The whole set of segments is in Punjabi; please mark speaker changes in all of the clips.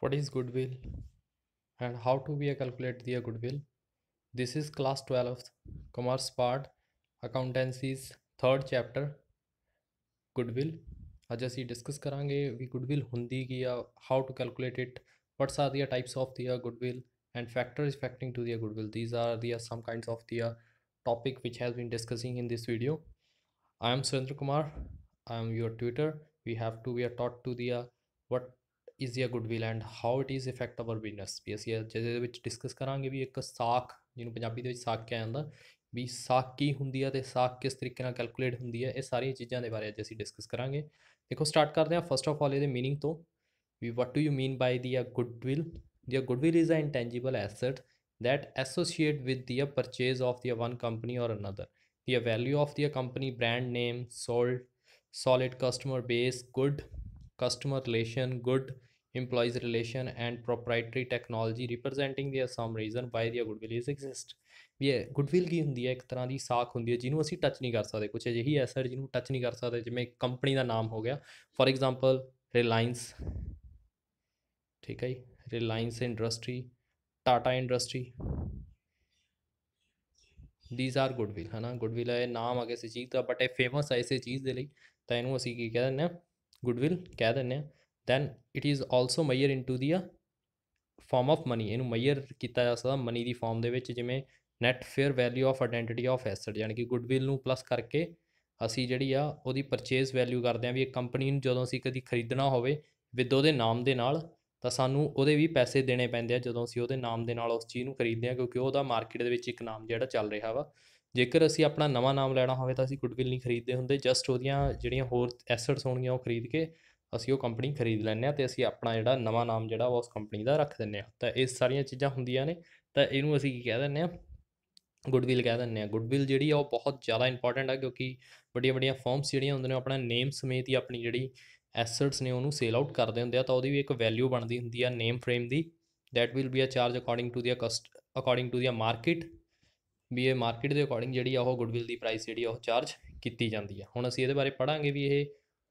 Speaker 1: what is goodwill and how to we calculate the goodwill this is class 12 commerce part accountancy's third chapter goodwill As we discuss, karange we goodwill hundi कि how to calculate it. What are the types of the goodwill and factors affecting to the goodwill these are the some kinds of the topic which has been discussing in this video i am surendra kumar i am your tutor we have to we are taught to the what is a goodwill and how it is effect our business ਵੀ ਅਸੀਂ ਜਿਹਦੇ ਵਿੱਚ ਡਿਸਕਸ ਕਰਾਂਗੇ ਵੀ ਇੱਕ ਸਾਖ ਜਿਹਨੂੰ ਪੰਜਾਬੀ ਦੇ ਵਿੱਚ ਸਾਖ ਕਿਹਾ ਜਾਂਦਾ ਵੀ ਸਾਖ ਕੀ ਹੁੰਦੀ ਹੈ ਤੇ ਸਾਖ ਕਿਸ ਤਰੀਕੇ ਨਾਲ ਕੈਲਕੂਲੇਟ ਹੁੰਦੀ ਹੈ ਇਹ ਸਾਰੀਆਂ ਚੀਜ਼ਾਂ ਦੇ ਬਾਰੇ ਅੱਜ ਅਸੀਂ ਡਿਸਕਸ ਕਰਾਂਗੇ ਦੇਖੋ ਸਟਾਰਟ ਕਰਦੇ ਹਾਂ ਫਸਟ ਆਫ ਆਲ ਇਹਦੇ मीनिंग ਤੋਂ ਵੀ what do you mean by the a goodwill the a goodwill is a intangible asset that associate with ਦੀ purchase of the one company or another the value of the company brand name sold solid customer base good customer relation good employees relation and proprietary technology representing their some reason why their goodwill is exist ਵੀ ਇਹ ਗੁੱਡਵਿਲ ਕੀ ਹੁੰਦੀ ਹੈ ਇੱਕ ਤਰ੍ਹਾਂ ਦੀ ਸਾਖ ਹੁੰਦੀ ਹੈ ਜਿਹਨੂੰ ਅਸੀਂ ਟੱਚ ਨਹੀਂ ਕਰ ਸਕਦੇ ਕੁਝ ਅਜਿਹੀ ਐਸਰ ਜਿਹਨੂੰ ਟੱਚ ਨਹੀਂ ਕਰ ਸਕਦੇ ਜਿਵੇਂ ਕੰਪਨੀ ਦਾ ਨਾਮ ਹੋ ਗਿਆ ਫੋਰ ਐਗਜ਼ਾਮਪਲ ਰਿਲਾਇੰਸ ਠੀਕ ਹੈ ਜੀ Reliance industry Tata industry these are goodwill ਹਨਾ ਗੁੱਡਵਿਲ ਹੈ ਨਾਮ ਅਗੇ ਸੀ ਚੀਜ਼ ਦਾ ਬਟ ਇਹ ਫੇਮਸ ਐਸੇ ਚੀਜ਼ ਦੇ ਲਈ ਤਾਂ ਇਹਨੂੰ ਅਸੀਂ ਕੀ ਕਹਿ ਦਿੰਨੇ ਆ ਗੁੱਡਵਿਲ ਕਹਿ ਦਿੰਨੇ ਆ then it is also measure into the form of money ਇਹਨੂੰ ਮਈਅਰ ਕੀਤਾ ਜਾ ਸਕਦਾ ਮਨੀ ਦੀ ਫਾਰਮ ਦੇ ਵਿੱਚ ਜਿਵੇਂ net fair value of identity of asset ਯਾਨੀ ਕਿ ਗੁੱਡਵਿਲ ਨੂੰ ਪਲੱਸ ਕਰਕੇ ਅਸੀਂ ਜਿਹੜੀ ਆ ਉਹਦੀ ਪਰਚੇਸ ਵੈਲਿਊ ਕਰਦੇ ਆ ਵੀ ਇੱਕ ਕੰਪਨੀ ਨੂੰ ਜਦੋਂ ਅਸੀਂ ਕਦੀ ਖਰੀਦਣਾ ਹੋਵੇ ਵਿਦ ਉਹਦੇ ਨਾਮ ਦੇ ਨਾਲ ਤਾਂ ਸਾਨੂੰ ਉਹਦੇ ਵੀ ਪੈਸੇ ਦੇਣੇ ਪੈਂਦੇ ਆ ਜਦੋਂ ਅਸੀਂ ਉਹਦੇ ਨਾਮ ਦੇ ਨਾਲ ਉਸ ਚੀਜ਼ ਨੂੰ ਖਰੀਦਦੇ ਆ ਕਿਉਂਕਿ ਉਹਦਾ ਮਾਰਕੀਟ ਦੇ ਵਿੱਚ ਇੱਕ ਨਾਮ ਜਿਹੜਾ ਚੱਲ ਰਿਹਾ ਵਾ ਜੇਕਰ ਅਸੀਂ ਆਪਣਾ ਨਵਾਂ ਨਾਮ ਲੈਣਾ ਹੋਵੇ ਤਾਂ ਅਸੀਂ ਗੁੱਡਵਿਲ ਨਹੀਂ ਖਰੀਦਦੇ ਹੁੰਦੇ ਜਸਟ ਉਹਦੀਆਂ ਜਿਹੜੀਆਂ ਹੋਰ ਐਸੈਟਸ ਹੋਣਗੀਆਂ ਉਹ ਖਰੀਦ ਕੇ ਅਸੀਂ ਉਹ ਕੰਪਨੀ ਖਰੀਦ ਲੈਂਦੇ ਆ ਤੇ ਅਸੀਂ ਆਪਣਾ ਜਿਹੜਾ ਨਵਾਂ ਨਾਮ ਜਿਹੜਾ ਉਸ ਕੰਪਨੀ ਦਾ ਰੱਖ ਦਿੰਨੇ ਆ ਤਾਂ ਇਹ ਸਾਰੀਆਂ ਚੀਜ਼ਾਂ ਹੁੰਦੀਆਂ ਨੇ ਤਾਂ ਇਹਨੂੰ ਅਸੀਂ ਕੀ ਕਹਿ ਦਿੰਨੇ ਆ ਗੁੱਡਵਿਲ ਕਹਿ ਦਿੰਨੇ ਆ ਗੁੱਡਵਿਲ ਜਿਹੜੀ ਆ ਉਹ ਬਹੁਤ ਜ਼ਿਆਦਾ ਇੰਪੋਰਟੈਂਟ ਆ ਕਿਉਂਕਿ ਵੱਡੀਆਂ ਵੱਡੀਆਂ ਫਰਮਸ ਜਿਹੜੀਆਂ ਹੁੰਦੇ ਨੇ ਆਪਣਾ ਨੇਮ ਸਮੇਤ ਹੀ ਆਪਣੀ ਜਿਹੜੀ ਐਸੈਟਸ ਨੇ ਉਹਨੂੰ ਸੇਲ ਆਊਟ ਕਰਦੇ ਹੁੰਦੇ ਆ ਤਾਂ ਉਹਦੀ ਵੀ ਇੱਕ ਵੈਲਿਊ ਬਣਦੀ ਹੁੰਦੀ ਆ ਨੇਮ ਫਰੇਮ ਦੀ that will be a charge according to the cost according to the market ਵੀ ਇਹ ਮਾਰਕੀਟ ਦੇ ਅਕੋਰਡਿੰਗ ਜਿਹੜੀ ਆ ਉਹ ਗੁੱਡਵਿਲ ਦੀ ਪ੍ਰਾਈਸ ਜਿਹੜੀ ਆ ਉਹ ਚਾਰਜ ਕੀਤੀ ਜਾਂਦੀ ਆ ਹੁਣ ਅਸੀਂ ਇਹਦੇ ਬਾਰੇ ਪੜਾਂਗੇ ਵੀ ਇਹ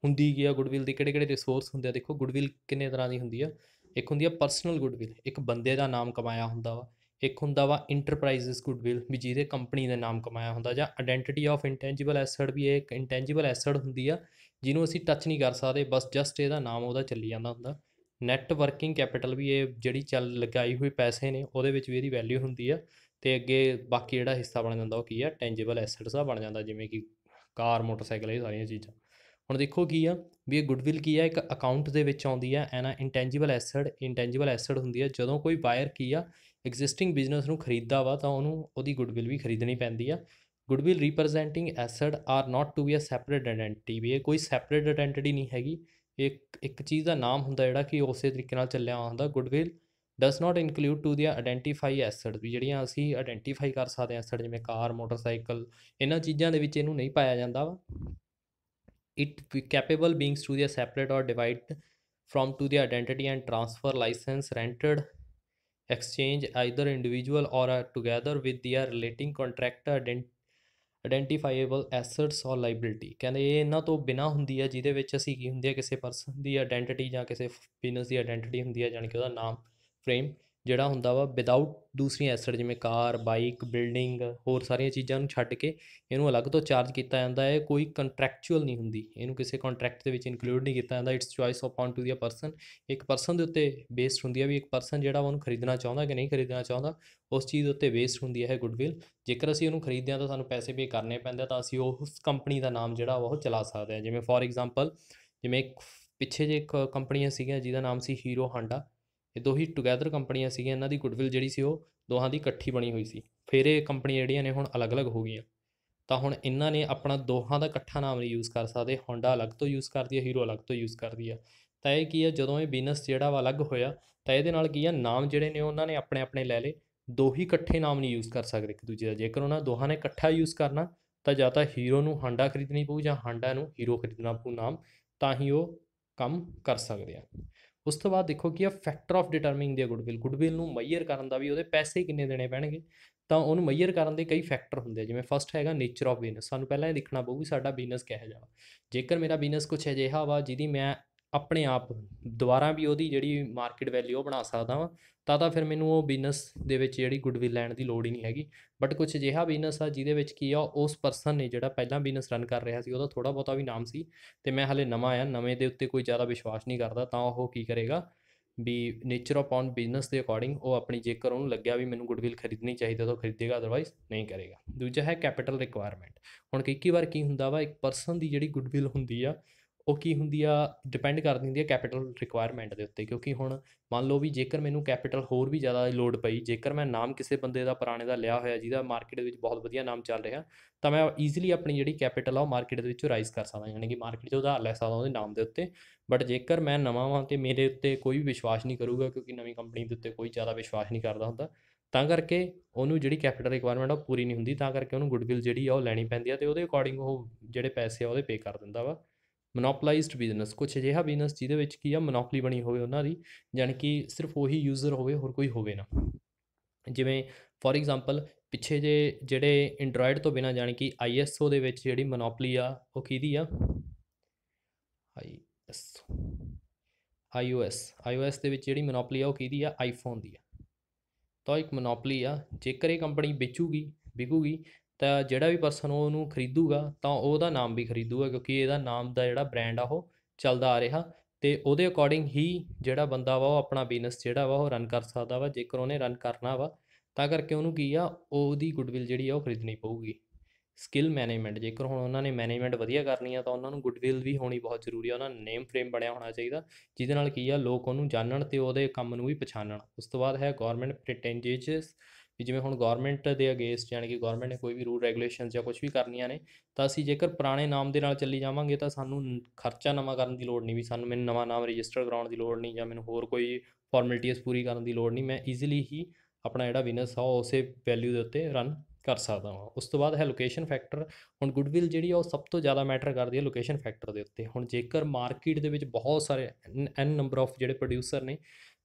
Speaker 1: ਹੁੰਦੀ ਕੀ ਆ ਗੁੱਡਵਿਲ ਦੇ ਕਿਹੜੇ ਕਿਹੜੇ ਰਿਸੋਰਸ ਹੁੰਦੇ ਆ ਦੇਖੋ ਗੁੱਡਵਿਲ ਕਿੰਨੇ ਤਰ੍ਹਾਂ ਦੀ ਹੁੰਦੀ ਆ ਇੱਕ ਹੁੰਦੀ ਆ ਪਰਸਨਲ ਗੁੱਡਵਿਲ ਇੱਕ ਬੰਦੇ ਦਾ ਨਾਮ ਕਮਾਇਆ ਹੁੰਦਾ ਵਾ ਇੱਕ ਹੁੰਦਾ ਵਾ ਇੰਟਰਪ੍ਰਾਈਜ਼ਸ ਗੁੱਡਵਿਲ ਵੀ ਜਿਹਦੇ ਕੰਪਨੀ ਦਾ ਨਾਮ ਕਮਾਇਆ ਹੁੰਦਾ ਜਾਂ ਆਇਡੈਂਟੀਟੀ ਆਫ ਇੰਟੈਂਜੀਬਲ ਐਸੈਟ ਵੀ ਇਹ ਇੱਕ ਇੰਟੈਂਜੀਬਲ ਐਸੈਟ ਹੁੰਦੀ ਆ ਜਿਹਨੂੰ ਅਸੀਂ ਟੱਚ ਨਹੀਂ ਕਰ ਸਕਦੇ ਬਸ ਜਸਟ ਇਹਦਾ ਨਾਮ ਉਹਦਾ ਚੱਲੀ ਜਾਂਦਾ ਹੁੰਦਾ ਨੈਟ ਵਰਕਿੰਗ ਕੈਪੀਟਲ ਵੀ ਇਹ ਜਿਹੜੀ ਚੱਲ ਲਗਾਈ ਹੋਈ ਪੈਸੇ ਨੇ ਉਹਦੇ ਵਿੱਚ ਵੀ ਇਹਦੀ ਵੈਲਿਊ ਹੁੰਦੀ ਆ ਤੇ ਅੱਗੇ ਬਾਕੀ ਜਿਹੜਾ ਹਿੱਸਾ ਬਣ ਜਾਂਦਾ ਉਹ ਕੀ ਆ ਟੈਂਜੀਬਲ ਐਸੈਟਸ ਆ ਬਣ ਜਾਂਦਾ ਜਿਵੇਂ ਕਿ ਕਾਰ ਮੋਟਰਸਾਈਕਲ ਇਹ ਸਾਰੀਆਂ ਚੀਜ਼ਾਂ ਹੁਣ ਦੇਖੋ ਕੀ ਆ ਵੀ ਇਹ ਗੁੱਡਵਿਲ ਕੀ ਆ ਇੱਕ ਅਕਾਊਂਟ ਦੇ ਵਿੱਚ ਆਉਂਦੀ ਆ ਐਨਾ ਇੰਟੈਂਜੀਬਲ ਐਸੈਟ ਇੰਟੈਂਜੀਬਲ ਐਸੈਟ ਹੁੰਦੀ ਆ ਜਦੋਂ ਕੋਈ ਬਾਇਰ ਕੀ ਆ ਐਗਜ਼ਿਸਟਿੰਗ ਬਿਜ਼ਨਸ ਨੂੰ ਖਰੀਦਦਾ ਵਾ ਤਾਂ ਉਹਨੂੰ ਉਹਦੀ ਗੁੱਡਵਿਲ ਵੀ ਖਰੀਦਣੀ ਪੈਂਦੀ ਆ goodwill representing asset are not to be a separate identity ਵੀ ਇਹ ਕੋਈ ਸੈਪਰੇਟ ਆਇਡੈਂਟੀਟੀ ਨਹੀਂ ਹੈਗੀ ਇੱਕ ਇੱਕ ਚੀਜ਼ ਦਾ ਨਾਮ ਹੁੰਦਾ ਜਿਹੜਾ ਕਿ ਉਸੇ ਤਰੀਕੇ ਨਾਲ ਚੱਲਿਆ ਆਉਂਦਾ goodwill does not include to the identify assets ਵੀ ਜਿਹੜੀਆਂ ਅਸੀਂ ਆਇਡੈਂਟੀਫਾਈ ਕਰ ਸਕਦੇ ਹਾਂ ਐਸੈਟ ਜਿਵੇਂ ਕਾਰ ਮੋਟਰਸਾਈਕਲ ਇਹਨਾਂ ਚੀਜ਼ਾਂ ਦੇ ਵਿੱਚ ਇਹਨੂੰ ਨਹੀਂ ਪਾਇਆ ਜਾਂਦਾ ਵਾ it capable beings to their separate or divide from to the identity and transfer license rented exchange either individual or uh, together with their relating contractor ident assets assets liability. Liability ਕਹਿੰਦੇ ਇਹ ਇਹਨਾਂ ਤੋਂ ਬਿਨਾ ਹੁੰਦੀ ਹੈ ਜਿਹਦੇ ਵਿੱਚ ਅਸੀਂ ਕੀ ਹੁੰਦੀ ਹੈ ਕਿਸੇ ਪਰਸਨ ਦੀ ਆਇਡੈਂਟੀਟੀ ਜਾਂ ਕਿਸੇ ਬਿਜ਼ਨਸ ਦੀ ਆਇਡੈਂਟੀਟੀ ਹੁੰਦੀ ਹੈ ਜਾਨਕਿ ਉਹਦਾ ਨਾਮ ਫਰੇਮ ਜਿਹੜਾ ਹੁੰਦਾ ਵਾ ਵਿਦਆਊਟ ਦੂਸਰੀ ਐਸਟ ਜਿਵੇਂ ਕਾਰ ਬਾਈਕ ਬਿਲਡਿੰਗ ਹੋਰ ਸਾਰੀਆਂ ਚੀਜ਼ਾਂ ਨੂੰ ਛੱਡ ਕੇ ਇਹਨੂੰ ਅਲੱਗ ਤੋਂ ਚਾਰਜ ਕੀਤਾ ਜਾਂਦਾ ਹੈ ਕੋਈ ਕੰਟਰੈਕਚੁਅਲ ਨਹੀਂ ਹੁੰਦੀ ਇਹਨੂੰ ਕਿਸੇ ਕੰਟਰੈਕਟ ਦੇ ਵਿੱਚ ਇਨਕਲੂਡ ਨਹੀਂ ਕੀਤਾ ਜਾਂਦਾ it's choice upon to the person ਇੱਕ ਪਰਸਨ ਦੇ ਉੱਤੇ ਬੇਸਡ ਹੁੰਦੀ ਹੈ ਵੀ ਇੱਕ ਪਰਸਨ ਜਿਹੜਾ ਉਹਨੂੰ ਖਰੀਦਣਾ ਚਾਹੁੰਦਾ ਕਿ ਨਹੀਂ ਖਰੀਦਣਾ ਚਾਹੁੰਦਾ ਉਸ ਚੀਜ਼ ਉੱਤੇ ਬੇਸਡ ਹੁੰਦੀ ਹੈ ਗੁੱਡਵਿਲ ਜੇਕਰ ਅਸੀਂ ਉਹਨੂੰ ਖਰੀਦਦੇ ਹਾਂ ਤਾਂ ਸਾਨੂੰ ਪੈਸੇ ਪੇ ਕਰਨੇ ਪੈਂਦੇ ਤਾਂ ਅਸੀਂ ਉਸ ਕੰਪਨੀ ਦਾ ਨਾਮ ਜਿਹੜਾ ਉਹ ਚਲਾ ਸਕਦੇ ਹਾਂ ਜਿਵੇਂ ਫੋਰ ਐਗਜ਼ਾਮਪਲ ਜਿਵੇਂ ਇੱਕ ਪਿੱਛੇ ਜੇ ਇੱਕ ਕੰਪਨੀਆਂ ਸੀਗੀਆਂ ਜਿਹਦਾ ਨਾਮ ਸੀ ਹੀਰੋ ਹਾਂਡਾ ਇਹ ਦੋ ਹੀ ਟੁਗੇਦਰ ਕੰਪਨੀਆਂ ਸੀਗੀਆਂ ਇਹਨਾਂ ਦੀ ਗੁੱਡਵਿਲ ਜਿਹੜੀ ਸੀ ਉਹ ਦੋਹਾਂ ਦੀ ਇਕੱਠੀ ਬਣੀ ਹੋਈ ਸੀ ਫਿਰ ਇਹ ਕੰਪਨੀਆਂ ਜਿਹੜੀਆਂ ਨੇ ਹੁਣ ਅਲੱਗ-ਅਲੱਗ ਹੋ ਗਈਆਂ ਤਾਂ ਹੁਣ ਇਹਨਾਂ ਨੇ ਆਪਣਾ ਦੋਹਾਂ ਦਾ ਇਕੱਠਾ ਨਾਮ ਨਹੀਂ ਯੂਜ਼ ਕਰ ਸਕਦੇ ਹੋਂਡਾ ਅਲੱਗ ਤੋਂ ਯੂਜ਼ ਕਰਦੀ ਹੈ ਹੀਰੋ ਅਲੱਗ ਤੋਂ ਯੂਜ਼ ਕਰਦੀ ਹੈ ਤਾਂ ਇਹ ਕੀ ਹੈ ਜਦੋਂ ਇਹ ਬਿਜ਼ਨਸ ਜਿਹੜਾ ਵਾ ਅਲੱਗ ਹੋਇਆ ਤਾਂ ਇਹਦੇ ਨਾਲ ਕੀ ਹੈ ਨਾਮ ਜਿਹੜੇ ਨੇ ਉਹਨਾਂ ਨੇ ਆਪਣੇ ਆਪਣੇ ਲੈ ਲਏ ਦੋਹੀ ਇਕੱਠੇ ਨਾਮ ਨਹੀਂ ਯੂਜ਼ ਕਰ ਸਕਦੇ ਇੱਕ ਦੂਜੇ ਦਾ ਜੇਕਰ ਉਹਨਾਂ ਦੋਹਾਂ ਨੇ ਇਕੱਠਾ ਯੂਜ਼ ਕਰਨਾ ਤਾਂ ਜਾਂ ਤਾਂ ਹੀਰੋ ਨੂੰ ਹਾਂਡਾ ਖਰੀਦਣੀ ਪਊ ਜਾਂ ਹਾਂਡਾ ਨੂੰ ਹੀਰੋ ਖਰੀਦਣਾ ਪਊ ਨਾਮ ਤਾਂ ਹੀ ਉਹ ਕੰਮ ਕਰ ਸਕਦੇ ਆ ਉਸ ਤੋਂ ਬਾਅਦ ਦੇਖੋ ਕਿ ਆ factor of determining the goodwill goodwill ਨੂੰ ਮੈਜਰ ਕਰਨ ਦਾ ਵੀ ਉਹਦੇ ਪੈਸੇ ਕਿੰਨੇ ਦੇਣੇ ਪੈਣਗੇ ਤਾਂ ਉਹਨੂੰ ਮੈਜਰ ਕਰਨ ਦੇ ਕਈ ਫੈਕਟਰ ਹੁੰਦੇ ਆ ਜਿਵੇਂ ਫਸਟ ਹੈਗਾ ਨੇਚਰ ਆਫ ਬਿਜ਼ਨਸ ਸਾਨੂੰ ਪਹਿਲਾਂ ਇਹ ਦੇਖਣਾ ਪਊ ਵੀ ਸਾਡਾ ਬਿਜ਼ਨਸ ਕਿਹੋ ਜਿਹਾ ਵਾ ਜੇਕਰ ਮੇਰਾ ਬਿਜ਼ਨਸ ਕੁਝ ਅਜਿਹਾ ਵਾ ਜਿਹਦੀ ਮੈਂ ਆਪਣੇ ਆਪ ਦੁਬਾਰਾ ਵੀ ਉਹਦੀ ਜਿਹੜੀ ਮਾਰਕੀਟ ਵੈਲਿਊ ਉਹ ਬਣਾ ਸਕਦਾ ਵਾਂ ਤਾਂ ਤਾਂ ਫਿਰ ਮੈਨੂੰ ਉਹ ਬਿਜ਼ਨਸ ਦੇ ਵਿੱਚ ਜਿਹੜੀ ਗੁੱਡਵਿਲ ਲੈਣ ਦੀ ਲੋੜ ਹੀ ਨਹੀਂ ਹੈਗੀ ਬਟ ਕੁਝ ਅਜਿਹਾ ਬਿਜ਼ਨਸ ਆ ਜਿਹਦੇ ਵਿੱਚ ਕੀ ਆ ਉਸ ਪਰਸਨ ਨੇ ਜਿਹੜਾ ਪਹਿਲਾਂ ਬਿਜ਼ਨਸ ਰਨ ਕਰ ਰਿਹਾ ਸੀ ਉਹਦਾ ਥੋੜਾ ਬਹੁਤਾ ਵੀ ਨਾਮ ਸੀ ਤੇ ਮੈਂ ਹਲੇ ਨਵਾਂ ਆਇਆ ਨਵੇਂ ਦੇ ਉੱਤੇ ਕੋਈ ਜ਼ਿਆਦਾ ਵਿਸ਼ਵਾਸ ਨਹੀਂ ਕਰਦਾ ਤਾਂ ਉਹ ਕੀ ਕਰੇਗਾ ਵੀ ਨੇਚਰ ਆਫ ਆਨ ਬਿਜ਼ਨਸ ਦੇ ਅਕੋਰਡਿੰਗ ਉਹ ਆਪਣੀ ਜੇਕਰ ਉਹਨੂੰ ਲੱਗਿਆ ਵੀ ਮੈਨੂੰ ਗੁੱਡਵਿਲ ਖਰੀਦਣੀ ਚਾਹੀਦੀ ਤਾਂ ਉਹ ਖਰੀਦੇਗਾ ਅਦਰਵਾਈਜ਼ ਨਹੀਂ ਕਰੇਗਾ ਦੂਜਾ ਹੈ ਕੈਪੀਟਲ ਰਿਕੁਆਇਰਮੈਂਟ ਹੁਣ ਕਿ ਕਈ ਵਾਰ ਕੀ ਹੁੰਦਾ ਵਾ ਇੱਕ ਪਰਸਨ ਦੀ ਜਿਹੜੀ ਗੁੱਡਵਿਲ ਹੁੰਦੀ ਆ ਉਹ ਕੀ ਹੁੰਦੀ ਆ ਡਿਪੈਂਡ ਕਰਦੀ ਹੁੰਦੀ ਆ ਕੈਪੀਟਲ ਰਿਕੁਆਇਰਮੈਂਟ ਦੇ ਉੱਤੇ ਕਿਉਂਕਿ ਹੁਣ ਮੰਨ ਲਓ ਵੀ ਜੇਕਰ ਮੈਨੂੰ ਕੈਪੀਟਲ ਹੋਰ ਵੀ ਜ਼ਿਆਦਾ ਲੋਡ ਪਈ ਜੇਕਰ ਮੈਂ ਨਾਮ ਕਿਸੇ ਬੰਦੇ ਦਾ ਪੁਰਾਣੇ ਦਾ ਲਿਆ ਹੋਇਆ ਜਿਹਦਾ ਮਾਰਕੀਟ ਦੇ ਵਿੱਚ ਬਹੁਤ ਵਧੀਆ ਨਾਮ ਚੱਲ ਰਿਹਾ ਤਾਂ ਮੈਂ ਈਜ਼ੀਲੀ ਆਪਣੀ ਜਿਹੜੀ ਕੈਪੀਟਲ ਆ ਉਹ ਮਾਰਕੀਟ ਦੇ ਵਿੱਚੋਂ ਰਾਈਜ਼ ਕਰ ਸਕਦਾ ਯਾਨੀ ਕਿ ਮਾਰਕੀਟ 'ਚ ਉਧਾਰ ਲੈ ਸਕਦਾ ਉਹਦੇ ਨਾਮ ਦੇ ਉੱਤੇ ਬਟ ਜੇਕਰ ਮੈਂ ਨਵਾਂ ਹਾਂ ਤੇ ਮੇਰੇ ਉੱਤੇ ਕੋਈ ਵੀ ਵਿਸ਼ਵਾਸ ਨਹੀਂ ਕਰੂਗਾ ਕਿਉਂਕਿ ਨਵੀਂ ਕੰਪਨੀ ਦੇ ਉੱਤੇ ਕੋਈ ਜ਼ਿਆਦਾ ਵਿਸ਼ਵਾਸ ਨਹੀਂ ਕਰਦਾ ਹੁੰਦਾ ਤਾਂ ਕਰਕੇ ਉਹਨੂੰ ਜਿਹੜੀ ਕੈਪੀਟਲ ਰਿਕੁਆਇਰਮੈਂਟ ਆ ਪੂਰੀ ਨਹੀਂ ਹੁੰਦੀ ਤਾਂ ਕਰਕੇ ਉਹਨੂੰ ਗੁੱਡਵਿਲ ਜਿਹੜੀ ਆ ਉਹ ਲੈਣੀ ਪੈਂਦੀ ਆ ਤੇ ਉਹਦੇ ਅਕੋਰਡਿੰਗ ਉਹ ਜਿਹੜੇ ਪੈਸੇ ਆ ਉਹਦੇ ਪੇ ਕਰ ਦਿੰਦਾ ਵਾ ਮੋਨੋਪੋਲਾਈਜ਼ਡ ਬਿਜ਼ਨਸ ਕੁਝ ਅਜਿਹਾ ਬਿਜ਼ਨਸ ਜਿਹਦੇ ਵਿੱਚ ਕੀ ਆ ਮੋਨੋਪੋਲੀ ਬਣੀ ਹੋਵੇ ਉਹਨਾਂ ਦੀ ਯਾਨੀ ਕਿ ਸਿਰਫ ਉਹੀ ਯੂਜ਼ਰ ਹੋਵੇ ਹੋਰ ਕੋਈ ਹੋਵੇ ਨਾ ਜਿਵੇਂ ਫੋਰ ਐਗਜ਼ਾਮਪਲ ਪਿੱਛੇ ਜੇ ਜਿਹੜੇ ਐਂਡਰੋਇਡ ਤੋਂ ਬਿਨਾ ਜਾਣ ਕਿ ਆਈਐਸਓ ਦੇ ਵਿੱਚ ਜਿਹੜੀ ਮੋਨੋਪੋਲੀ ਆ ਉਹ ਕਿਹਦੀ ਆ ਆਈਐਸਓ ਆਈਓਐਸ ਆਈਓਐਸ ਦੇ ਵਿੱਚ ਜਿਹੜੀ ਮੋਨੋਪੋਲੀ ਆ ਉਹ ਕਿਹਦੀ ਆ ਆਈਫੋਨ ਦੀ ਆ ਤਾਂ ਇੱਕ ਮੋਨੋਪੋਲੀ ਆ ਜੇਕਰ ਇਹ ਕੰਪਨੀ ਵੇਚੂਗੀ ਵਿਕੂਗੀ ਤਾਂ ਜਿਹੜਾ ਵੀ ਪਰਸਨ ਉਹਨੂੰ ਖਰੀਦੂਗਾ ਤਾਂ ਉਹਦਾ ਨਾਮ ਵੀ ਖਰੀਦੂਗਾ ਕਿਉਂਕਿ ਇਹਦਾ ਨਾਮ ਦਾ ਜਿਹੜਾ ਬ੍ਰਾਂਡ ਆ ਉਹ ਚੱਲਦਾ ਆ ਰਿਹਾ ਤੇ ਉਹਦੇ ਅਕੋਰਡਿੰਗ ਹੀ ਜਿਹੜਾ ਬੰਦਾ ਵਾ ਉਹ ਆਪਣਾ ਬਿਜ਼ਨਸ ਜਿਹੜਾ ਵਾ ਉਹ ਰਨ ਕਰ ਸਕਦਾ ਵਾ ਜੇਕਰ ਉਹਨੇ ਰਨ ਕਰਨਾ ਵਾ ਤਾਂ ਕਰਕੇ ਉਹਨੂੰ ਕੀ ਆ ਉਹਦੀ ਗੁੱਡਵਿਲ ਜਿਹੜੀ ਆ ਉਹ ਖਰੀਦਣੀ ਪਊਗੀ ਸਕਿੱਲ ਮੈਨੇਜਮੈਂਟ ਜੇਕਰ ਹੁਣ ਉਹਨਾਂ ਨੇ ਮੈਨੇਜਮੈਂਟ ਵਧੀਆ ਕਰਨੀ ਆ ਤਾਂ ਉਹਨਾਂ ਨੂੰ ਗੁੱਡਵਿਲ ਵੀ ਹੋਣੀ ਬਹੁਤ ਜ਼ਰੂਰੀ ਆ ਉਹਨਾਂ ਦਾ ਨੇਮ ਫਰੇਮ ਬਣਿਆ ਹੋਣਾ ਚਾਹੀਦਾ ਜਿਹਦੇ ਨਾਲ ਕੀ ਆ ਲੋਕ ਉਹਨੂੰ ਜਾਣਨ ਤੇ ਉਹਦੇ ਕੰਮ ਨੂੰ ਵੀ ਪਛਾਣਨ ਉਸ ਤੋਂ ਬਾਅਦ ਹੈ ਗਵਰਨਮੈਂਟ ਪ੍ਰੈਟੈਂਜੇਜਸ ਵੀ ਜਿਵੇਂ ਹੁਣ ਗਵਰਨਮੈਂਟ ਦੇ ਅਗੇਂਸਟ ਯਾਨੀ ਕਿ ਗਵਰਨਮੈਂਟ ਨੇ ਕੋਈ ਵੀ ਰੂਲ ਰੈਗੂਲੇਸ਼ਨਸ ਜਾਂ ਕੁਝ ਵੀ ਕਰਨੀਆਂ ਨੇ ਤਾਂ ਅਸੀਂ ਜੇਕਰ ਪੁਰਾਣੇ ਨਾਮ ਦੇ ਨਾਲ ਚੱਲੀ ਜਾਵਾਂਗੇ ਤਾਂ ਸਾਨੂੰ ਖਰਚਾ ਨਵਾਂ ਕਰਨ ਦੀ ਲੋੜ ਨਹੀਂ ਵੀ ਸਾਨੂੰ ਮੈਨੂੰ ਨਵਾਂ ਨਾਮ ਰਜਿਸਟਰ ਕਰਾਉਣ ਦੀ ਲੋੜ ਨਹੀਂ ਜਾਂ ਮੈਨੂੰ ਹੋਰ ਕੋਈ ਫਾਰਮੈਲਿਟੀਆਂ ਪੂਰੀ ਕਰਨ ਦੀ ਲੋੜ ਨਹੀਂ ਮੈਂ ਈਜ਼ੀਲੀ ਹੀ ਆਪਣਾ ਜਿਹੜਾ ਬਿਜ਼ਨਸ ਆ ਉਸੇ ਵੈਲਿਊ ਦੇ ਉੱਤੇ ਰਨ ਕਰ ਸਕਦਾ ਹਾਂ ਉਸ ਤੋਂ ਬਾਅਦ ਹੈ ਲੋਕੇਸ਼ਨ ਫੈਕਟਰ ਹੁਣ ਗੁੱਡਵਿਲ ਜਿਹੜੀ ਆ ਉਹ ਸਭ ਤੋਂ ਜ਼ਿਆਦਾ ਮੈਟਰ ਕਰਦੀ ਹੈ ਲੋਕੇਸ਼ਨ ਫੈਕਟਰ ਦੇ ਉੱਤੇ ਹੁਣ ਜੇਕਰ ਮਾਰਕੀਟ ਦੇ ਵਿੱਚ ਬਹੁਤ ਸਾਰੇ ਐਨ ਨੰਬਰ ਆਫ ਜਿਹੜੇ ਪ੍ਰੋਡਿਊਸਰ ਨੇ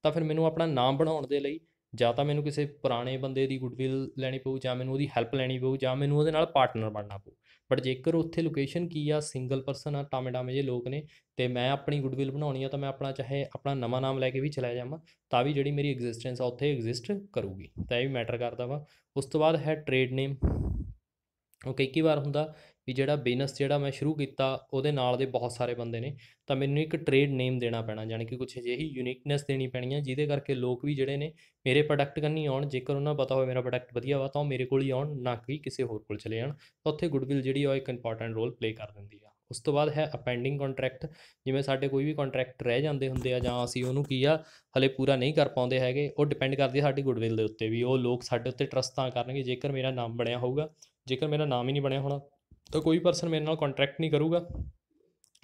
Speaker 1: ਤਾਂ ਫਿਰ ਮੈਨੂੰ ਆਪਣਾ ਨਾਮ ਬਣਾਉਣ ਦੇ ਲਈ ਜਾਂ ਤਾਂ ਮੈਨੂੰ ਕਿਸੇ ਪੁਰਾਣੇ ਬੰਦੇ ਦੀ ਗੁੱਡਵਿਲ ਲੈਣੀ ਪਊ ਜਾਂ ਮੈਨੂੰ ਉਹਦੀ ਹੈਲਪ ਲੈਣੀ ਪਊ ਜਾਂ ਮੈਨੂੰ ਉਹਦੇ ਨਾਲ ਪਾਰਟਨਰ ਬਣਨਾ ਪਊ ਬਟ ਜੇਕਰ ਉੱਥੇ ਲੋਕੇਸ਼ਨ ਕੀ ਆ ਸਿੰਗਲ ਪਰਸਨ ਆ ਟਾਮੇ ਟਾਮੇ ਜੇ ਲੋਕ ਨੇ ਤੇ ਮੈਂ ਆਪਣੀ ਗੁੱਡਵਿਲ ਬਣਾਉਣੀ ਆ ਤਾਂ ਮੈਂ ਆਪਣਾ ਚਾਹੇ ਆਪਣਾ ਨਵਾਂ ਨਾਮ ਲੈ ਕੇ ਵੀ ਚਲਾ ਜਾਵਾਂ ਤਾਂ ਵੀ ਜਿਹੜੀ ਮੇਰੀ ਐਗਜ਼ਿਸਟੈਂਸ ਆ ਉੱਥੇ ਐਗਜ਼ਿਸਟ ਕਰੂਗੀ ਤਾਂ ਇਹ ਵੀ ਮੈਟਰ ਕਰਦਾ ਵਾ ਉਸ ਤੋਂ ਬਾਅਦ ਹੈ ਟ੍ਰੇਡ ਨੇਮ ਉਹ ਕਈ ਕਈ ਵਾਰ ਹੁੰਦਾ ਵੀ ਜਿਹੜਾ ਬਿਜ਼ਨਸ ਜਿਹੜਾ ਮੈਂ ਸ਼ੁਰੂ ਕੀਤਾ ਉਹਦੇ ਨਾਲ ਦੇ ਬਹੁਤ ਸਾਰੇ ਬੰਦੇ ਨੇ ਤਾਂ ਮੈਨੂੰ ਇੱਕ ਟ੍ਰੇਡ ਨੇਮ ਦੇਣਾ ਪੈਣਾ ਯਾਨੀ ਕਿ ਕੁਝ ਅਜਿਹੀ ਯੂਨਿਕਨੈਸ ਦੇਣੀ ਪੈਣੀ ਹੈ ਜਿਹਦੇ ਕਰਕੇ ਲੋਕ ਵੀ ਜਿਹੜੇ ਨੇ ਮੇਰੇ ਪ੍ਰੋਡਕਟ ਕੰਨੀ ਆਉਣ ਜੇਕਰ ਉਹਨਾਂ ਪਤਾ ਹੋਵੇ ਮੇਰਾ ਪ੍ਰੋਡਕਟ ਵਧੀਆ ਵਾ ਤਾਂ ਉਹ ਮੇਰੇ ਕੋਲ ਹੀ ਆਉਣ ਨਾ ਕਿ ਕਿਸੇ ਹੋਰ ਕੋਲ ਚਲੇ ਜਾਣ ਤਾਂ ਉੱਥੇ ਗੁੱਡਵਿਲ ਜਿਹੜੀ ਉਹ ਇੱਕ ਇੰਪੋਰਟੈਂਟ ਰੋਲ ਪਲੇ ਕਰ ਦਿੰਦੀ ਆ ਉਸ ਤੋਂ ਬਾਅਦ ਹੈ ਅਪੈਂਡਿੰਗ ਕੰਟਰੈਕਟ ਜਿਵੇਂ ਸਾਡੇ ਕੋਈ ਵੀ ਕੰਟਰੈਕਟ ਰਹਿ ਜਾਂਦੇ ਹੁੰਦੇ ਆ ਜਾਂ ਅਸੀਂ ਉਹਨੂੰ ਕੀ ਆ ਹਲੇ ਪੂਰਾ ਨਹੀਂ ਕਰ ਪਾਉਂਦੇ ਹੈਗੇ ਉਹ ਡਿਪੈਂਡ ਕਰਦੀ ਸਾਡੀ ਗੁੱਡਵਿਲ ਦੇ ਉੱਤੇ ਵੀ ਉਹ ਲੋਕ ਸਾਡੇ ਉੱਤੇ ਟਰਸਟ ਤਾਂ ਕਰਨਗੇ ਜੇਕਰ ਮੇਰਾ ਨਾਮ ਬਣਿਆ ਹੋਊਗਾ ਜੇਕਰ ਮੇਰਾ ਨਾਮ ਹੀ ਨਹੀਂ ਬਣਿਆ ਹੋਣਾ ਤਾਂ ਕੋਈ ਪਰਸਨ ਮੇਰੇ ਨਾਲ ਕੰਟਰੈਕਟ ਨਹੀਂ ਕਰੂਗਾ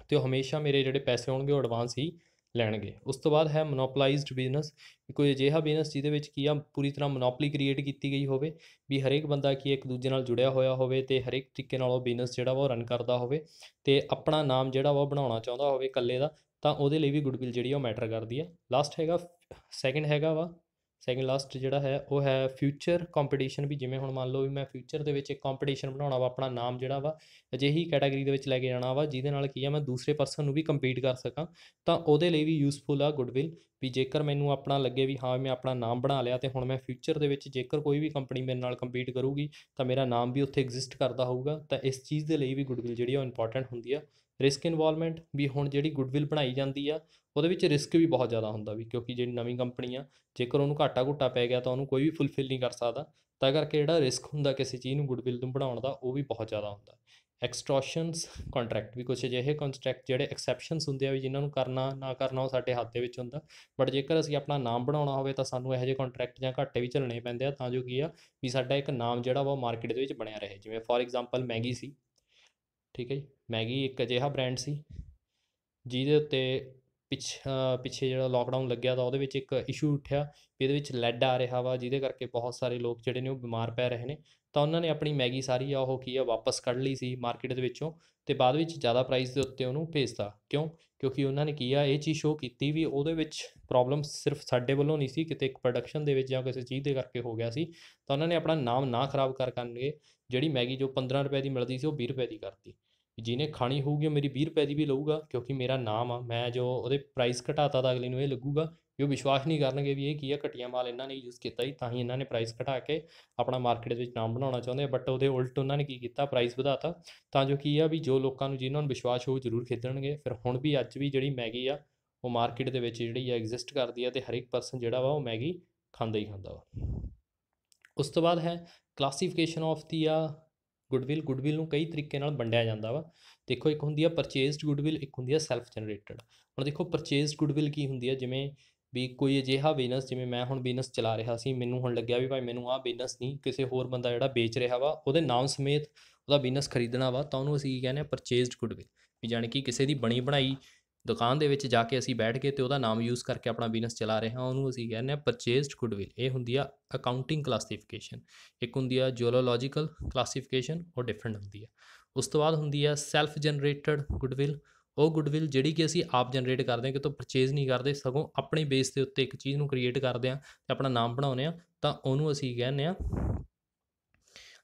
Speaker 1: ਤੇ ਉਹ ਹਮੇਸ਼ਾ ਮੇਰੇ ਜਿਹੜੇ ਪੈਸੇ ਹੋਣਗੇ ਉਹ ਐਡਵਾਂਸ ਹੀ ਲੈਣਗੇ ਉਸ ਤੋਂ ਬਾਅਦ ਹੈ ਮੋਨੋਪੋਲਾਈਜ਼ਡ ਬਿਜ਼ਨਸ ਕੋਈ ਅਜਿਹਾ ਬਿਜ਼ਨਸ ਜਿਹਦੇ ਵਿੱਚ ਕੀ ਆ ਪੂਰੀ ਤਰ੍ਹਾਂ ਮੋਨੋਪੋਲੀ ਕ੍ਰੀਏਟ ਕੀਤੀ ਗਈ ਹੋਵੇ ਵੀ ਹਰੇਕ ਬੰਦਾ ਕੀ ਇੱਕ ਦੂਜੇ ਨਾਲ ਜੁੜਿਆ ਹੋਇਆ ਹੋਵੇ ਤੇ ਹਰੇਕ ਤਰੀਕੇ ਨਾਲ ਉਹ ਬਿਜ਼ਨਸ ਜਿਹੜਾ ਉਹ ਰਨ ਕਰਦਾ ਹੋਵੇ ਤੇ ਆਪਣਾ ਨਾਮ ਜਿਹੜਾ ਉਹ ਬਣਾਉਣਾ ਚਾਹੁੰਦਾ ਹੋਵੇ ਇਕੱਲੇ ਦਾ ਤਾਂ ਉਹਦੇ ਲਈ ਵੀ ਗੁੱਡਵਿਲ ਜਿਹੜੀ ਉਹ ਮੈਟਰ ਕਰਦੀ ਆ ਲਾਸਟ ਹੈਗਾ ਸੈਕਿੰਡ ਹੈਗਾ ਵਾ ਸੈਕਿੰਡ ਲਾਸਟ ਜਿਹੜਾ ਹੈ ਉਹ ਹੈ ਫਿਊਚਰ ਕੰਪੀਟੀਸ਼ਨ ਵੀ ਜਿਵੇਂ ਹੁਣ ਮੰਨ ਲਓ ਵੀ ਮੈਂ ਫਿਊਚਰ ਦੇ ਵਿੱਚ ਇੱਕ ਕੰਪੀਟੀਸ਼ਨ ਬਣਾਉਣਾ ਵਾ ਆਪਣਾ ਨਾਮ ਜਿਹੜਾ ਵਾ ਅਜਿਹੀ ਕੈਟਾਗਰੀ ਦੇ ਵਿੱਚ ਲੈ ਕੇ ਜਾਣਾ ਵਾ ਜਿਹਦੇ ਨਾਲ ਕੀ ਆ ਮੈਂ ਦੂਸਰੇ ਪਰਸਨ ਨੂੰ ਵੀ ਕੰਪੀਟ ਕਰ ਸਕਾਂ ਤਾਂ ਉਹਦੇ ਲਈ ਵੀ ਯੂਸਫੁਲ ਆ ਗੁੱਡਵਿਲ ਵੀ ਜੇਕਰ ਮੈਨੂੰ ਆਪਣਾ ਲੱਗੇ ਵੀ ਹਾਂ ਮੈਂ ਆਪਣਾ ਨਾਮ ਬਣਾ ਲਿਆ ਤੇ ਹੁਣ ਮੈਂ ਫਿਊਚਰ ਦੇ ਵਿੱਚ ਜੇਕਰ ਕੋਈ ਵੀ ਕੰਪਨੀ ਮੇਰੇ ਨਾਲ ਕੰਪੀਟ ਕਰੂਗੀ ਤਾਂ ਮੇਰਾ ਨਾਮ ਵੀ ਉੱਥੇ ਐਗਜ਼ਿਸਟ ਕਰਦਾ ਹੋਊਗਾ ਤਾਂ ਇਸ ਚੀਜ਼ ਦੇ ਲਈ ਵੀ ਗੁੱਡਵਿਲ ਜਿਹੜੀ ਉਹ ਇੰਪੋਰਟੈਂਟ ਹੁੰਦੀ ਆ ਰਿਸਕ ਇਨਵੋਲਵਮੈਂਟ ਵੀ ਹੁਣ ਜਿਹੜੀ ਗੁੱਡਵਿਲ ਬਣਾਈ ਜਾਂਦੀ ਆ ਉਹਦੇ ਵਿੱਚ ਰਿਸਕ ਵੀ ਬਹੁਤ ਜ਼ਿਆਦਾ ਹੁੰਦਾ ਵੀ ਕਿਉਂਕਿ ਜਿਹੜੀ ਨਵੀਂ ਕੰਪਨੀ ਆ ਜੇਕਰ ਉਹਨੂੰ ਘਾਟਾ ਘੁੱਟਾ ਪੈ ਗਿਆ ਤਾਂ ਉਹਨੂੰ ਕੋਈ ਵੀ ਫੁੱਲਫਿਲ ਨਹੀਂ ਕਰ ਸਕਦਾ ਤਾਂ ਕਰਕੇ ਜਿਹੜਾ ਰਿਸਕ ਹੁੰਦਾ ਕਿਸੇ ਚੀਜ਼ ਨੂੰ ਗੁੱਡਵਿਲ ਨੂੰ ਬਣਾਉਣ ਦਾ ਉਹ ਵੀ ਬਹੁਤ ਜ਼ਿਆਦਾ ਹੁੰਦਾ ਐਕਸਟ੍ਰੋਸ਼ਨਸ ਕੰਟਰੈਕਟ ਵੀ ਕੁਝ ਅਜਿਹੇ ਕੰਟਰੈਕਟ ਜਿਹੜੇ ਐਕਸੈਪਸ਼ਨਸ ਹੁੰਦੇ ਆ ਵੀ ਜਿਨ੍ਹਾਂ ਨੂੰ ਕਰਨਾ ਨਾ ਕਰਨਾ ਉਹ ਸਾਡੇ ਹੱਥ ਦੇ ਵਿੱਚ ਹੁੰਦਾ ਬਟ ਜੇਕਰ ਅਸੀਂ ਆਪਣਾ ਨਾਮ ਬਣਾਉਣਾ ਹੋਵੇ ਤਾਂ ਸਾਨੂੰ ਇਹੋ ਜਿਹੇ ਕੰਟਰੈਕਟ ਜਾਂ ਘਾਟੇ ਵੀ ਝੱਲਣੇ ਪੈਂਦੇ ਆ ਤਾਂ ਜੋ ਕੀ ਆ ਵੀ ਸਾਡਾ ਇੱਕ ਨਾਮ ਜਿਹੜਾ ਵਾ ਮਾਰਕੀਟ ਦੇ ਵਿੱਚ ਬਣਿਆ ਰਹੇ ਜਿਵੇਂ ਫੋਰ ਐਗਜ਼ਾਮਪਲ ਮੈਗੀ ਸੀ ਠੀਕ ਹੈ ਜੀ ਮੈਗੀ ਇੱਕ ਅਜਿਹਾ ਬ੍ਰਾਂਡ ਸੀ ਜਿਹਦੇ ਉੱਤੇ ਪਿਛ ਪਿਛੇ ਜਿਹੜਾ ਲੋਕਡਾਊਨ ਲੱਗਿਆ ਤਾਂ ਉਹਦੇ ਵਿੱਚ ਇੱਕ ਇਸ਼ੂ ਉੱਠਿਆ ਵੀ ਇਹਦੇ ਵਿੱਚ ਲੈਡ ਆ ਰਿਹਾ ਵਾ ਜਿਹਦੇ ਕਰਕੇ ਬਹੁਤ ਸਾਰੇ ਲੋਕ ਜਿਹੜੇ ਨੇ ਉਹ ਬਿਮਾਰ ਪੈ ਰਹੇ ਨੇ ਤਾਂ ਉਹਨਾਂ ਨੇ ਆਪਣੀ ਮੈਗੀ ਸਾਰੀ ਆ ਉਹ ਕੀ ਆ ਵਾਪਸ ਕੱਢ ਲਈ ਸੀ ਮਾਰਕੀਟ ਦੇ ਵਿੱਚੋਂ ਤੇ ਬਾਅਦ ਵਿੱਚ ਜ਼ਿਆਦਾ ਪ੍ਰਾਈਸ ਦੇ ਉੱਤੇ ਉਹਨੂੰ ਭੇਜਤਾ ਕਿਉਂ ਕਿਉਂਕਿ ਉਹਨਾਂ ਨੇ ਕੀ ਆ ਇਹ ਚੀਜ਼ ਸ਼ੋ ਕੀਤੀ ਵੀ ਉਹਦੇ ਵਿੱਚ ਪ੍ਰੋਬਲਮ ਸਿਰਫ ਸਾਡੇ ਵੱਲੋਂ ਨਹੀਂ ਸੀ ਕਿਤੇ ਇੱਕ ਪ੍ਰੋਡਕਸ਼ਨ ਦੇ ਵਿੱਚ ਜਾਂ ਕਿਸੇ ਚੀਜ਼ ਦੇ ਕਰਕੇ ਹੋ ਗਿਆ ਸੀ ਤਾਂ ਉਹਨਾਂ ਨੇ ਆਪਣਾ ਨਾਮ ਨਾ ਖਰਾਬ ਕਰ ਕਰਨਗੇ ਜਿਹੜੀ ਮੈਗੀ ਜੋ 15 ਰੁਪਏ ਦੀ ਮਿਲਦੀ ਸੀ ਉਹ 20 ਰੁਪਏ ਦੀ ਕਰਤੀ ਜਿਹਨੇ ਖਾਣੀ ਹੋਊਗੀ ਉਹ ਮੇਰੀ 20 ਰੁਪਏ ਦੀ ਵੀ ਲਊਗਾ ਕਿਉਂਕਿ ਮੇਰਾ ਨਾਮ ਆ ਮੈਂ ਜੋ ਉਹਦੇ ਪ੍ਰਾਈਸ ਘਟਾਤਾ ਤਾਂ ਅਗਲੇ ਨੂੰ ਇਹ ਲੱਗੂਗਾ ਕਿ ਉਹ ਵਿਸ਼ਵਾਸ ਨਹੀਂ ਕਰਨਗੇ ਵੀ ਇਹ ਕੀ ਆ ਘਟੀਆਂ ਮਾਲ ਇਹਨਾਂ ਨੇ ਯੂਜ਼ ਕੀਤਾ ਹੀ ਤਾਂ ਹੀ ਇਹਨਾਂ ਨੇ ਪ੍ਰਾਈਸ ਘਟਾ ਕੇ ਆਪਣਾ ਮਾਰਕੀਟ ਵਿੱਚ ਨਾਮ ਬਣਾਉਣਾ ਚਾਹੁੰਦੇ ਆ ਬਟ ਉਹਦੇ ਉਲਟ ਉਹਨਾਂ ਨੇ ਕੀ ਕੀਤਾ ਪ੍ਰਾਈਸ ਵਧਾਤਾ ਤਾਂ ਜੋ ਕੀ ਆ ਵੀ ਜੋ ਲੋਕਾਂ ਨੂੰ ਜਿਨ੍ਹਾਂ ਨੂੰ ਵਿਸ਼ਵਾਸ ਹੋ ਜ਼ਰੂਰ ਖੇਡਣਗੇ ਫਿਰ ਹੁਣ ਵੀ ਅੱਜ ਵੀ ਜਿਹੜੀ ਮੈਗੀ ਆ ਉਹ ਮਾਰਕੀਟ ਦੇ ਵਿੱਚ ਜਿਹੜੀ ਆ ਐਗਜ਼ਿਸਟ ਕਰਦੀ ਆ ਤੇ ਹਰ ਇੱਕ ਪਰਸਨ ਜਿਹੜਾ ਵਾ ਉਹ ਮੈਗੀ ਖਾਂਦਾ ਹੀ ਖਾਂਦਾ ਵਾ ਉਸ ਤੋਂ ਬਾਅਦ ਹੈ ਕਲਾਸੀਫਿਕੇਸ਼ਨ ਆਫ ਦੀ ਆ ਗੁੱਡਵਿਲ ਗੁੱਡਵਿਲ ਨੂੰ ਕਈ ਤਰੀਕੇ ਨਾਲ ਵੰਡਿਆ ਜਾਂਦਾ ਵਾ ਦੇਖੋ ਇੱਕ ਹੁੰਦੀ ਆ ਪਰਚੇਸਡ ਗੁੱਡਵਿਲ ਇੱਕ ਹੁੰਦੀ ਆ ਸੈਲਫ ਜਨਰੇਟਡ ਹੁਣ ਦੇਖੋ ਪਰਚੇਸਡ ਗੁੱਡਵਿਲ ਕੀ ਹੁੰਦੀ ਆ ਜਿਵੇਂ ਵੀ ਕੋਈ ਅਜਿਹਾ ਬਿਜ਼ਨਸ ਜਿਵੇਂ ਮੈਂ ਹੁਣ ਬਿਜ਼ਨਸ ਚਲਾ ਰਿਹਾ ਸੀ ਮੈਨੂੰ ਹੁਣ ਲੱਗਿਆ ਵੀ ਭਾਈ ਮੈਨੂੰ ਆਹ ਬਿਜ਼ਨਸ ਨਹੀਂ ਕਿਸੇ ਹੋਰ ਬੰਦਾ ਜਿਹੜਾ ਵੇਚ ਰਿਹਾ ਵਾ ਉਹਦੇ ਨਾਮ ਸਮੇਤ ਉਹਦਾ ਬਿਜ਼ਨਸ ਖਰੀਦਣਾ ਵਾ ਤਾਂ ਉਹਨੂੰ ਅਸੀਂ ਕੀ ਕਹਿੰਦੇ ਆ ਪਰਚੇਸਡ ਗੁੱਡਵਿਲ ਵੀ ਜਾਨਕੀ ਕਿ ਕਿਸੇ ਦੀ ਬਣੀ ਬਣਾਈ ਦੁਕਾਨ ਦੇ ਵਿੱਚ ਜਾ ਕੇ ਅਸੀਂ ਬੈਠ ਕੇ ਤੇ ਉਹਦਾ ਨਾਮ ਯੂਜ਼ ਕਰਕੇ ਆਪਣਾ ਬਿਜ਼ਨਸ ਚਲਾ ਰਹੇ ਹਾਂ ਉਹਨੂੰ ਅਸੀਂ ਕਹਿੰਦੇ ਆ ਪਰਚੇਸਡ ਗੁੱਡਵਿਲ ਇਹ ਹੁੰਦੀ ਆ ਅਕਾਊਂਟਿੰਗ ਕਲਾਸੀਫਿਕੇਸ਼ਨ ਇੱਕ ਹੁੰਦੀ ਆ ਜੀਓਲੋਜੀਕਲ ਕਲਾਸੀਫਿਕੇਸ਼ਨ ਉਹ ਡਿਫਰੈਂਟ ਹੁੰਦੀ ਆ ਉਸ ਤੋਂ ਬਾਅਦ ਹੁੰਦੀ ਆ ਸੈਲਫ ਜਨਰੇਟਡ ਗੁੱਡਵਿਲ ਉਹ ਗੁੱਡਵਿਲ ਜਿਹੜੀ ਕਿ ਅਸੀਂ ਆਪ ਜਨਰੇਟ ਕਰਦੇ ਹਾਂ ਕਿਤੋਂ ਪਰਚੇਸ ਨਹੀਂ ਕਰਦੇ ਸਗੋਂ ਆਪਣੇ ਬੇਸ ਦੇ ਉੱਤੇ ਇੱਕ ਚੀਜ਼ ਨੂੰ ਕ੍ਰੀਏਟ ਕਰਦੇ ਹਾਂ ਤੇ ਆਪਣਾ ਨਾਮ ਬਣਾਉਂਦੇ ਹਾਂ ਤਾਂ ਉਹਨੂੰ ਅਸੀਂ ਕਹਿੰਦੇ ਆ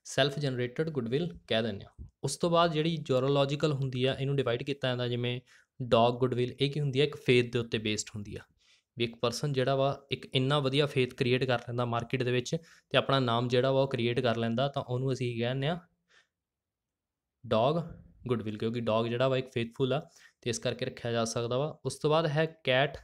Speaker 1: ਸੈਲਫ ਜਨਰੇਟਡ ਗੁੱਡਵਿਲ ਕਹਿ ਦਿੰਦੇ ਆ ਉਸ ਤੋਂ ਬਾਅਦ ਜਿਹੜੀ ਜੀਓਲੋਜੀਕਲ ਹੁੰਦੀ ਆ ਇਹਨੂੰ ਡਿਵਾਈਡ ਕੀਤਾ ਜਾਂਦਾ ਜਿਵੇਂ ਡੌਗ ਗੁੱਡਵਿਲ ਇਹ ਕੀ ਹੁੰਦੀ ਹੈ ਇੱਕ ਫੇਥ ਦੇ ਉੱਤੇ ਬੇਸਡ ਹੁੰਦੀ ਆ ਵੀ ਇੱਕ ਪਰਸਨ ਜਿਹੜਾ ਵਾ ਇੱਕ ਇੰਨਾ ਵਧੀਆ ਫੇਥ ਕ੍ਰੀਏਟ ਕਰ ਲੈਂਦਾ ਮਾਰਕੀਟ ਦੇ ਵਿੱਚ ਤੇ ਆਪਣਾ ਨਾਮ ਜਿਹੜਾ ਵਾ ਉਹ ਕ੍ਰੀਏਟ ਕਰ ਲੈਂਦਾ ਤਾਂ ਉਹਨੂੰ ਅਸੀਂ ਕਹਿੰਦੇ ਆ ਡੌਗ ਗੁੱਡਵਿਲ ਕਿਉਂਕਿ ਡੌਗ ਜਿਹੜਾ ਵਾ ਇੱਕ ਫੇਥਫੁਲ ਆ ਤੇ ਇਸ ਕਰਕੇ ਰੱਖਿਆ ਜਾ ਸਕਦਾ ਵਾ ਉਸ ਤੋਂ ਬਾਅਦ ਹੈ ਕੈਟ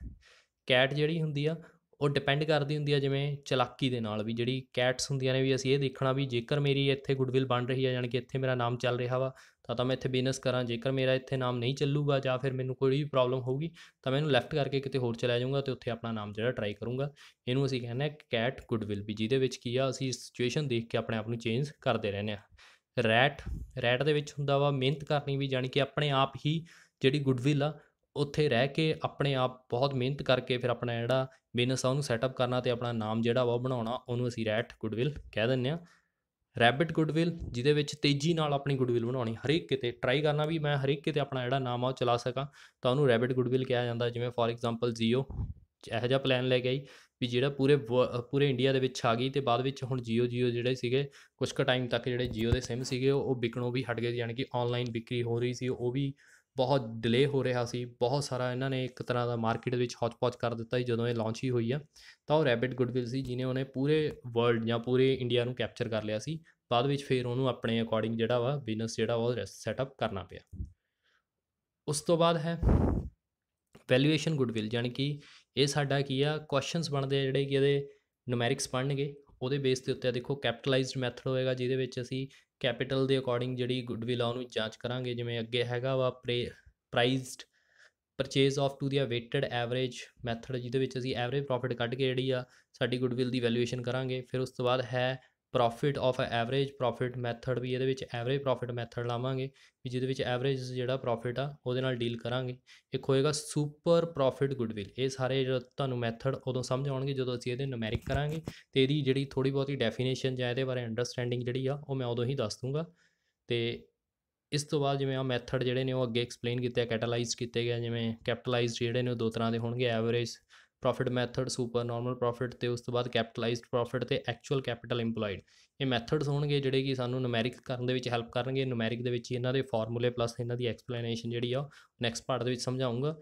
Speaker 1: ਕੈਟ ਜਿਹੜੀ ਹੁੰਦੀ ਆ ਉਹ ਡਿਪੈਂਡ ਕਰਦੀ ਹੁੰਦੀ ਆ ਜਿਵੇਂ ਚਲਾਕੀ ਦੇ ਨਾਲ ਵੀ ਜਿਹੜੀ ਕੈਟਸ ਹੁੰਦੀਆਂ ਨੇ ਵੀ ਅਸੀਂ ਇਹ ਦੇਖਣਾ ਵੀ ਜੇਕਰ ਮੇਰੀ ਇੱਥੇ ਗੁੱਡਵਿਲ ਬਣ ਰਹੀ ਆ ਯਾਨੀ ਕਿ ਇੱਥੇ ਮੇਰਾ ਨਾਮ ਚੱਲ ਰਿਹਾ ਵਾ ਤਾਂ ਤਾਂ ਮੈਂ ਇੱਥੇ ਬਿਜ਼ਨਸ ਕਰਾਂ ਜੇਕਰ ਮੇਰਾ ਇੱਥੇ ਨਾਮ ਨਹੀਂ ਚੱਲੂਗਾ ਜਾਂ ਫਿਰ ਮੈਨੂੰ ਕੋਈ ਵੀ ਪ੍ਰੋਬਲਮ ਹੋਊਗੀ ਤਾਂ ਮੈਂ ਇਹਨੂੰ ਲੈਫਟ ਕਰਕੇ ਕਿਤੇ ਹੋਰ ਚਲਾ ਜਾਊਂਗਾ ਤੇ ਉੱਥੇ ਆਪਣਾ ਨਾਮ ਜਿਹੜਾ ਟਰਾਈ ਕਰੂੰਗਾ ਇਹਨੂੰ ਅਸੀਂ ਕਹਿੰਦੇ ਆ ਕੈਟ ਗੁੱਡਵਿਲ ਵੀ ਜਿਹਦੇ ਵਿੱਚ ਕੀ ਆ ਅਸੀਂ ਸਿਚੁਏਸ਼ਨ ਦੇਖ ਕੇ ਆਪਣੇ ਆਪ ਨੂੰ ਚੇਂਜ ਕਰਦੇ ਰਹਿੰਦੇ ਆ ਰੈਟ ਰੈਟ ਦੇ ਵਿੱਚ ਹੁੰਦਾ ਵਾ ਮਿਹਨਤ ਕਰਨੀ ਵੀ ਜਾਨੀ ਕਿ ਆਪਣੇ ਆਪ ਹੀ ਜਿਹੜੀ ਗੁੱਡਵਿਲ ਆ ਉੱਥੇ ਰਹਿ ਕੇ ਆਪਣੇ ਆਪ ਬਹੁਤ ਮਿਹਨਤ ਕਰਕੇ ਫਿਰ ਆਪਣਾ ਜਿਹੜਾ ਬਿਜ਼ਨਸ ਆ ਉਹਨੂੰ ਸੈਟਅਪ ਕਰਨਾ ਤੇ ਆਪਣਾ ਨਾਮ ਜਿਹੜਾ ਵਾ ਉਹ ਬਣਾਉਣਾ ਉਹਨੂੰ ਅਸੀਂ ਰੈਟ ਗੁੱਡਵਿਲ ਕਹਿ ਦਿੰਨੇ ਆ ਰੈਬਿਟ ਗੁੱਡਵਿਲ ਜਿਹਦੇ ਵਿੱਚ ਤੇਜ਼ੀ ਨਾਲ ਆਪਣੀ ਗੁੱਡਵਿਲ ਬਣਾਉਣੀ ਹਰੇਕ ਕਿਤੇ ਟਰਾਈ ਕਰਨਾ ਵੀ ਮੈਂ ਹਰੇਕ ਕਿਤੇ ਆਪਣਾ ਜਿਹੜਾ ਨਾਮ ਆ ਉਹ ਚਲਾ ਸਕਾਂ ਤਾਂ ਉਹਨੂੰ ਰੈਬਿਟ ਗੁੱਡਵਿਲ ਕਿਹਾ ਜਾਂਦਾ ਜਿਵੇਂ ਫੋਰ ਐਗਜ਼ਾਮਪਲ ਜੀਓ ਇਹੋ ਜਿਹਾ ਪਲਾਨ ਲੈ ਕੇ ਆਈ ਵੀ ਜਿਹੜਾ ਪੂਰੇ ਪੂਰੇ ਇੰਡੀਆ ਦੇ ਵਿੱਚ ਆ ਗਈ ਤੇ ਬਾਅਦ ਵਿੱਚ ਹੁਣ ਜੀਓ ਜੀਓ ਜਿਹੜੇ ਸੀਗੇ ਕੁਝ ਕੁ ਟਾਈਮ ਤੱਕ ਜਿਹੜੇ ਜੀਓ ਦੇ ਸਿਮ ਸੀਗੇ ਉਹ ਵਿਕਣੋਂ ਵੀ ਹਟ ਗਏ ਯਾਨੀ ਕਿ ਆਨਲਾਈਨ ਵਿਕਰੀ ਹੋ ਰਹੀ ਸੀ ਉਹ ਵੀ ਬਹੁਤ ਡਿਲੇ ਹੋ ਰਿਹਾ ਸੀ ਬਹੁਤ ਸਾਰਾ ਇਹਨਾਂ ਨੇ ਇੱਕ ਤਰ੍ਹਾਂ ਦਾ ਮਾਰਕੀਟ ਵਿੱਚ ਹੌਚਪੌਚ ਕਰ ਦਿੱਤਾ ਸੀ ਜਦੋਂ ਇਹ ਲਾਂਚ ਹੀ ਹੋਈ ਆ ਤਾਂ ਉਹ ਰੈਬਿਟ ਗੁੱਡਵਿਲ ਸੀ ਜਿਨੇ ਉਹਨੇ ਪੂਰੇ ਵਰਲਡ ਜਾਂ ਪੂਰੇ ਇੰਡੀਆ ਨੂੰ ਕੈਪਚਰ ਕਰ ਲਿਆ ਸੀ ਬਾਅਦ ਵਿੱਚ ਫਿਰ ਉਹਨੂੰ ਆਪਣੇ ਅਕੋਰਡਿੰਗ ਜਿਹੜਾ ਵਾ ਬਿਜ਼ਨਸ ਜਿਹੜਾ ਉਹ ਸੈਟਅਪ ਕਰਨਾ ਪਿਆ ਉਸ ਤੋਂ ਬਾਅਦ ਹੈ ਵੈਲਿਊਏਸ਼ਨ ਗੁੱਡਵਿਲ ਯਾਨੀ ਕਿ ਇਹ ਸਾਡਾ ਕੀ ਆ ਕੁਐਸਚਨਸ ਬਣਦੇ ਆ ਜਿਹੜੇ ਕਿ ਇਹਦੇ ਨੂਮੈਰਿਕਸ ਪੜਨਗੇ ਉਹਦੇ ਬੇਸ ਤੇ ਉੱਤੇ ਦੇਖੋ ਕੈਪੀਟਲਾਈਜ਼ਡ ਮੈਥਡ ਹੋਏਗਾ ਜਿਹਦੇ ਵਿੱਚ ਅਸੀਂ ਕੈਪੀਟਲ ਦੇ ਅਕੋਰਡਿੰਗ ਜਿਹੜੀ ਗੁੱਡਵਿਲ ਆ ਉਹਨੂੰ ਜਾਂਚ ਕਰਾਂਗੇ ਜਿਵੇਂ ਅੱਗੇ ਹੈਗਾ ਵਾ priced purchase of to the weighted average method ਜਿਹਦੇ ਵਿੱਚ ਅਸੀਂ ਐਵਰੇਜ ਪ੍ਰੋਫਿਟ ਕੱਢ ਕੇ ਜਿਹੜੀ ਆ ਸਾਡੀ ਗੁੱਡਵਿਲ ਦੀ ਵੈਲਿਊਏਸ਼ਨ ਕਰਾਂਗੇ ਫਿਰ ਉਸ ਤੋਂ ਬਾਅਦ ਹੈ profit of a average profit method ਵੀ ਇਹਦੇ ਵਿੱਚ ਐਵਰੇਜ ਪ੍ਰੋਫਿਟ ਮੈਥਡ ਲਾਵਾਂਗੇ ਵੀ ਜਿਹਦੇ ਵਿੱਚ ਐਵਰੇਜ ਜਿਹੜਾ ਪ੍ਰੋਫਿਟ ਆ ਉਹਦੇ ਨਾਲ ਡੀਲ ਕਰਾਂਗੇ ਇੱਕ ਹੋਏਗਾ ਸੁਪਰ ਪ੍ਰੋਫਿਟ ਗੁੱਡਵਿਲ ਇਹ ਸਾਰੇ ਤੁਹਾਨੂੰ ਮੈਥਡ ਉਦੋਂ ਸਮਝ ਆਉਣਗੇ ਜਦੋਂ ਅਸੀਂ ਇਹਦੇ ਨੂਮੈਰਿਕ ਕਰਾਂਗੇ ਤੇ ਇਹਦੀ ਜਿਹੜੀ ਥੋੜੀ ਬਹੁਤੀ ਡੈਫੀਨੇਸ਼ਨ ਜਾਂ ਇਹਦੇ ਬਾਰੇ ਅੰਡਰਸਟੈਂਡਿੰਗ ਜਿਹੜੀ ਆ ਉਹ ਮੈਂ ਉਦੋਂ ਹੀ ਦੱਸ ਦੂੰਗਾ ਤੇ ਇਸ ਤੋਂ ਬਾਅਦ ਜਿਵੇਂ ਆ ਮੈਥਡ ਜਿਹੜੇ ਨੇ ਉਹ ਅੱਗੇ ਐਕਸਪਲੇਨ ਕੀਤੇ ਆ ਕੈਟਾਲਾਈਜ਼ ਕੀਤੇ ਗਏ ਜਿਵੇਂ ਕੈਪਟਲਾਈਜ਼ ਜਿਹੜੇ ਨੇ ਉਹ ਦੋ ਤਰ੍ਹਾਂ ਦੇ ਹੋਣਗੇ average profit method super normal profit ਤੇ ਉਸ ਤੋਂ ਬਾਅਦ ਕੈਪੀਟਲਾਈਜ਼ਡ ਪ੍ਰੋਫਿਟ ਤੇ ਐਕਚੁਅਲ ਕੈਪੀਟਲ ਏਮਪਲੋਇਡ ਇਹ ਮੈਥਡਸ ਹੋਣਗੇ ਜਿਹੜੇ ਕਿ ਸਾਨੂੰ ਨੂਮੈਰਿਕ ਕਰਨ ਦੇ ਵਿੱਚ ਹੈਲਪ ਕਰਨਗੇ ਨੂਮੈਰਿਕ ਦੇ ਵਿੱਚ ਇਹਨਾਂ ਦੇ ਫਾਰਮੂਲੇ ਪਲੱਸ ਇਹਨਾਂ ਦੀ ਐਕਸਪਲੇਨੇਸ਼ਨ ਜਿਹੜੀ ਆ ਨੈਕਸਟ ਪਾਰਟ ਦੇ ਵਿੱਚ ਸਮਝਾਉਂਗਾ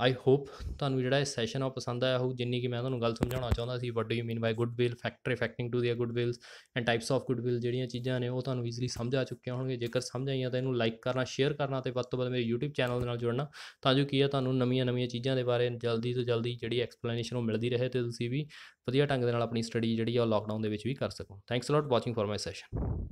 Speaker 1: ਆਈ ਹੋਪ ਤੁਹਾਨੂੰ ਜਿਹੜਾ ਇਹ ਸੈਸ਼ਨ ਆ ਪਸੰਦ ਆਇਆ ਹੋਊ ਜਿੰਨੀ ਕਿ ਮੈਂ ਤੁਹਾਨੂੰ ਗੱਲ ਸਮਝਾਉਣਾ ਚਾਹੁੰਦਾ ਸੀ what do you mean by good will factor affecting to their good wills and types of good will ਜਿਹੜੀਆਂ ਚੀਜ਼ਾਂ ਨੇ ਉਹ ਤੁਹਾਨੂੰ ਈਜ਼ੀਲੀ ਸਮਝ ਆ ਚੁੱਕੀਆਂ ਹੋਣਗੇ ਜੇਕਰ ਸਮਝ ਆਈਆਂ ਤਾਂ ਇਹਨੂੰ ਲਾਈਕ ਕਰਨਾ ਸ਼ੇਅਰ ਕਰਨਾ ਤੇ ਵੱਧ ਤੋਂ ਵੱਧ ਮੇਰੇ YouTube ਚੈਨਲ ਦੇ ਨਾਲ ਜੁੜਨਾ ਤਾਂ ਜੋ ਕੀ ਆ ਤੁਹਾਨੂੰ ਨਵੀਆਂ-ਨਵੀਆਂ ਚੀਜ਼ਾਂ ਦੇ ਬਾਰੇ ਜਲਦੀ ਤੋਂ ਜਲਦੀ ਜਿਹੜੀ ਐਕਸਪਲੇਨੇਸ਼ਨ ਉਹ ਮਿਲਦੀ ਰਹੇ ਤੇ ਤੁਸੀਂ ਵੀ ਵਧੀਆ ਢੰਗ ਦੇ ਨਾਲ ਆਪਣੀ ਸਟੱਡੀ ਜਿਹੜੀ ਆ ਲਾਕਡਾਊਨ ਦੇ ਵਿੱਚ ਵੀ ਕਰ ਸਕੋ thanks a lot watching for my session